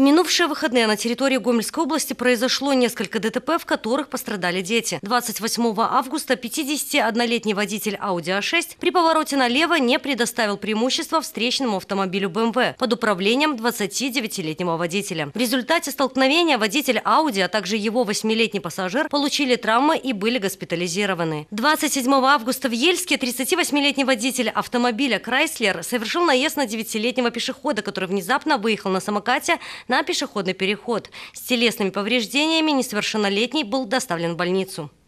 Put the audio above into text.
В минувшие выходные на территории Гомельской области произошло несколько ДТП, в которых пострадали дети. 28 августа 51-летний водитель Audi A6 а при повороте налево не предоставил преимущество встречному автомобилю BMW эм под управлением 29-летнего водителя. В результате столкновения водитель Audi, а также его 8-летний пассажир получили травмы и были госпитализированы. 27 августа в Ельске 38-летний водитель автомобиля Chrysler совершил наезд на 9-летнего пешехода, который внезапно выехал на самокате на пешеходный переход. С телесными повреждениями несовершеннолетний был доставлен в больницу.